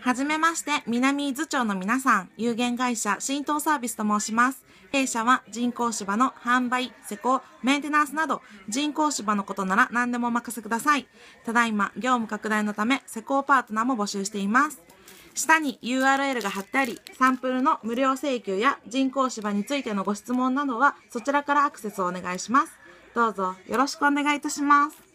はじめまして、南伊豆町の皆さん、有限会社浸透サービスと申します。弊社は人工芝の販売、施工、メンテナンスなど、人工芝のことなら何でもお任せください。ただいま、業務拡大のため、施工パートナーも募集しています。下に URL が貼ってあり、サンプルの無料請求や人工芝についてのご質問などは、そちらからアクセスをお願いします。どうぞよろしくお願いいたします。